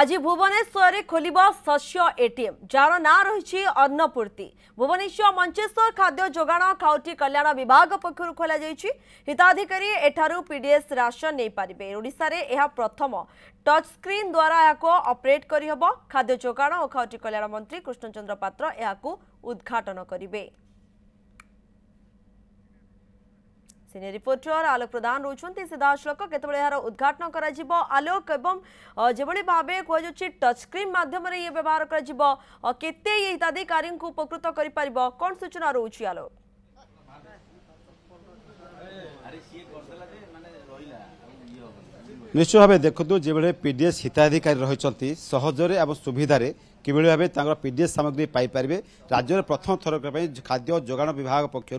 আজি ভুবনেশ্বরে খোলব শস্য এটিএম যার না রয়েছে অন্নপূর্তি ভুবনেশ্বর মঞ্চেশ্বর খাদ্য যোগাণ খাউটি কল্যাণ বিভাগ পক্ষ খোলা যাই হিতাধিকারী এঠার পিডিএস রাশন নেইপারে ওড়শার প্রথম টচ স্ক্রিন দ্বারা অপরেট করিহব খাদ্য যোগাণ ও খাউটি কল্যাণ মন্ত্রী কৃষ্ণচন্দ্র পাত্র উদ্ঘাটন করবে সিনিয়র রিপোর্টর আলোক প্রধান রয়েছেন সিধাসলখ কেতবে এর উদ্ঘাটন করা আলোক এবং যেভাবে ভাবে কুযাচ্ছে টচস্ক্রিন মাধ্যমে ইয়ে ব্যবহার করা কেতে হিতাধিকারী উপকৃত করে পাব কম সূচনা রয়েছে আলোক নিশ্চয় ভাবে দেখুন যেভাবে পিডিএস হিতাধিকারী রয়েছেন সহজরে এবং সুবিধার কিভাবে ভাবে তাঁর পিডিএস সামগ্রী পাইপারে রাজ্যের প্রথম থরক খাদ্য যোগান বিভাগ পক্ষ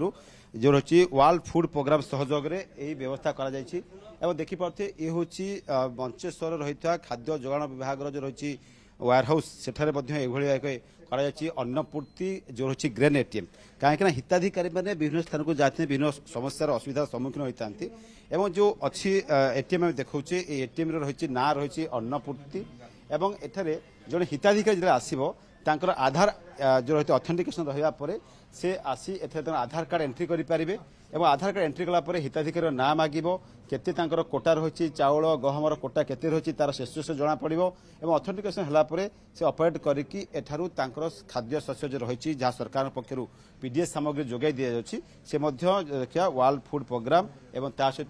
যে রয়েছে ওয়ার্ল্ড ফুড প্রোগ্রাম সহযোগে এই ব্যবস্থা করা যাই এবং দেখিপারে ই হচ্ছে মঞ্চেশ্বর রয়েছে খাদ্য যোগান বিভাগের যে রয়েছে হাউস সেখানে এইভাবে এক କରାଯାଇଛି গ্রেন ଯେଉଁ ହେଉଛି ଗ୍ରେନ୍ ଏଟିଏମ୍ କାହିଁକିନା ହିତାଧିକାରୀମାନେ ବିଭିନ୍ନ ସ୍ଥାନକୁ বিভিন্ন ବିଭିନ୍ନ ସମସ୍ୟାର ଅସୁବିଧାର ସମ୍ମୁଖୀନ ହୋଇଥାନ୍ତି ଏବଂ ଯେଉଁ ଅଛି এটিএম ଆମେ ଦେଖାଉଛେ এই এটিএম ରହିଛି ନାଁ ରହିଛି অন্নপূর্তি এবং ଏଠାରେ ଜଣେ ହିତାଧିକାରୀ ଯେତେବେଳେ ଆସିବ ତାଙ୍କର ଆଧାର ଯେଉଁ ରହିଛି ଅଥେଣ୍ଟିକେସନ୍ ରହିବା ପରେ সে আসি এতে তাঁর আধার কার্ড এন্ট্রি করে এবং আধার কার্ড এন্ট্রি কলাপরে হিতাধিকারীর না মাগিব কেতে তাঁর কোটা রয়েছে চাউল গহমর কোটা কেতে রয়েছে তার শেষশেষ জনাপড়ব এবং অথেন্টিকেসন হলাপরে সে অপরেট করি এঠার তাঁর খাদ্য শস্য যে রয়েছে যা সরকার পক্ষ পিডিএস সামগ্রী যোগাই দিয়েছে সে দেখা ওয়ার্ল্ড ফুড প্রোগ্রাম এবং তা সহ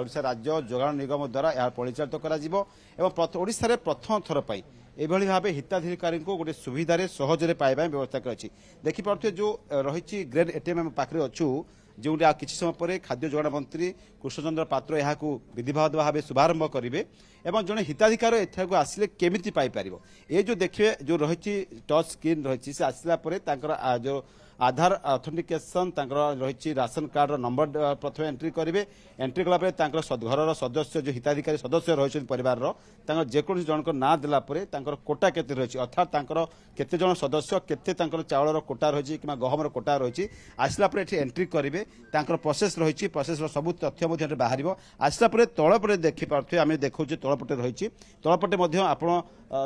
ଓଡ଼ିଶା ରାଜ୍ୟ ଯୋଗାଣ ନିଗମ ଦ୍ୱାରା ଏହା ପରିଚାଳିତ କରାଯିବ ଏବଂ ଓଡ଼ିଶାରେ ପ୍ରଥମ ଥର ପାଇଁ ଏଭଳି ଭାବେ ହିତାଧିକାରୀଙ୍କୁ ଗୋଟିଏ ସୁବିଧାରେ ସହଜରେ ପାଇବା ପାଇଁ ବ୍ୟବସ୍ଥା କରାଯାଇଛି ଦେଖିପାରୁଥିବେ ଯେଉଁ ରହିଛି ଗ୍ରେଡ୍ ଏଟିଏମ୍ ପାଖରେ ଅଛୁ ଯେଉଁଠି ଆଉ କିଛି ସମୟ ପରେ ଖାଦ୍ୟ ଯୋଗାଣ ମନ୍ତ୍ରୀ କୃଷ୍ଣଚନ୍ଦ୍ର ପାତ୍ର ଏହାକୁ ବିଧିବଦ୍ଧ ଭାବେ ଶୁଭାରମ୍ଭ କରିବେ ଏବଂ ଜଣେ ହିତାଧିକାର ଏଠାକୁ ଆସିଲେ କେମିତି ପାଇପାରିବ ଏ ଯେଉଁ ଦେଖିବେ ଯେଉଁ ରହିଛି ଟଚ୍ ସ୍କ୍ରିନ୍ ରହିଛି ସେ ଆସିଲା ପରେ ତାଙ୍କର ଯେଉଁ আধার অথেন্টিকেসন তাঁর রয়েছে রাশন কার্ডর নম্বর প্রথমে এন্ট্রি করবে এন্ট্রি কলাপরে তাঁর ঘরর সদস্য যে হিতাধিকারী সদস্য রয়েছেন পরিবারর তাঁর যেকোন জনক না দেলাপরে তাঁর কোটা কেতে রয়েছে অর্থাৎ তাঁর কেতেজন সদস্য কেতে তাঁর চাউলর কোটা রয়েছে কিংবা গহমর কোটা রয়েছে আসলাপরে এটি এন্ট্রি করবে তাঁর প্রসেস রয়েছে প্রসেসর সবু তথ্য মধ্যে বাহার আসলাপরে তলপরে দেখিপারে আমি দেখুছে তলপটে রয়েছে তলপটে আপনার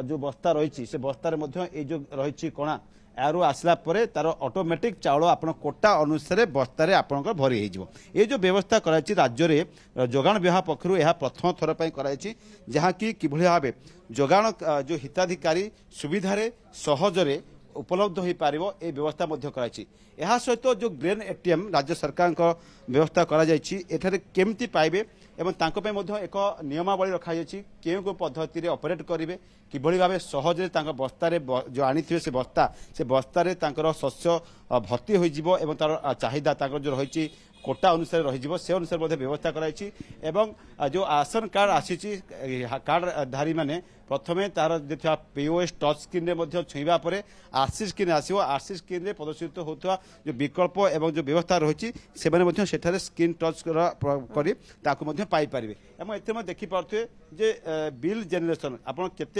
যে বস্তা রয়েছে সে বস্তার মধ্যে এই যে রয়েছে কণা ଏହାରୁ ଆସିଲା ପରେ ତାର ଅଟୋମେଟିକ୍ ଚାଉଳ ଆପଣ କୋଟା ଅନୁସାରେ ବସ୍ତାରେ ଆପଣଙ୍କର ଭରି ହୋଇଯିବ ଏ ଯେଉଁ ବ୍ୟବସ୍ଥା କରାଯାଇଛି ରାଜ୍ୟରେ ଯୋଗାଣ ବିଭାଗ ପକ୍ଷରୁ ଏହା ପ୍ରଥମ ଥର ପାଇଁ କରାଯାଇଛି ଯାହାକି କିଭଳି ଭାବେ ଯୋଗାଣ ଯେଉଁ ହିତାଧିକାରୀ ସୁବିଧାରେ ସହଜରେ ଉପଲବ୍ଧ ହୋଇପାରିବ ଏ ବ୍ୟବସ୍ଥା ମଧ୍ୟ କରାଯାଇଛି ଏହା ସହିତ ଯେଉଁ ବ୍ରେନ୍ ଏଟିଏମ୍ ରାଜ୍ୟ ସରକାରଙ୍କ ବ୍ୟବସ୍ଥା କରାଯାଇଛି ଏଠାରେ କେମିତି ପାଇବେ ଏବଂ ତାଙ୍କ ପାଇଁ ମଧ୍ୟ ଏକ ନିୟମାବଳୀ ରଖାଯାଇଛି କେଉଁ କେଉଁ ପଦ୍ଧତିରେ ଅପରେଟ୍ କରିବେ କିଭଳି ଭାବେ ସହଜରେ ତାଙ୍କ ବସ୍ତାରେ ଯେଉଁ ଆଣିଥିବେ ସେ ବସ୍ତା ସେ ବସ୍ତାରେ ତାଙ୍କର ଶସ୍ୟ ଭର୍ତ୍ତି ହୋଇଯିବ ଏବଂ ତାର ଚାହିଦା ତାଙ୍କର ଯେଉଁ ରହିଛି কোটা অনুসারে রয়েছে সে অনুসারে মধ্যে ব্যবস্থা করা হয়েছে এবং যে আসন কার্ড আসিছি কার্ড কার্ডধারী মানে প্রথমে তার যে পিওএস টচ স্ক্রিনে মধ্যে ছুঁবা পরে আরসি স্ক্রিন আসব আরসি স্ক্রিনে প্রদর্শিত হওয়া যে বিকল্প এবং যে ব্যবস্থা রয়েছে সে সেখানে স্ক্রিন টচ করে তাকে পাইপারে এবং এতে দেখিপারে যে বিল জেনেসন আপনার কত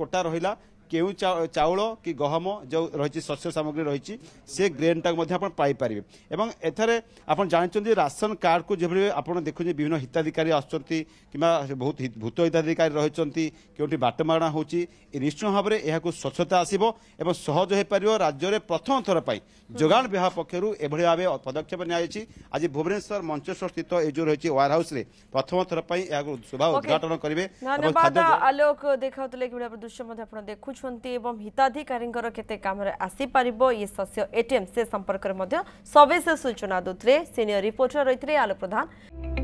কোটা রহিলা কেউ চাউল কি গহম যে রয়েছে শস্য সামগ্রী রয়েছে সে গ্রেনটা আপনার পাইপারে এবং এখানে আপনার জাঁচান রাশন কার্ডক যেভাবে আপনার দেখুন বিভিন্ন হিতাধিকারী আসছেন কিংবা বহুত ভূত হিতাধিকারী রয়েছেন কেউটি বাটমারণা হচ্ছে নিশ্চয় ভাবে এখন স্বচ্ছতা আসব এবং সহজ হয়ে পার রাজ্যের প্রথম থর যোগান বিভাগ পক্ষ এভাবে ভাবে পদক্ষেপ নিয়েছে আজ ভুবনেশ্বর মঞ্চেশ্বর স্থিত এই যে রয়েছে ওয়ার হাউসে প্রথম থর শুভ উদ্ঘাটন করবে আলোক দেখাও দৃশ্য মধ্যে আপনার দেখুছ ଅଛନ୍ତି ଏବଂ ହିତାଧିକାରୀଙ୍କର କେତେ କାମରେ ଆସିପାରିବ ଇଏ ଶସ୍ୟ ଏଟିଏମ୍ ସେ ସମ୍ପର୍କରେ ମଧ୍ୟ ସବିଶେଷ ସୂଚନା ଦେଉଥିଲେ ସିନିୟର ରିପୋର୍ଟର ରହିଥିଲେ ଆଲୋକ ପ୍ରଧାନ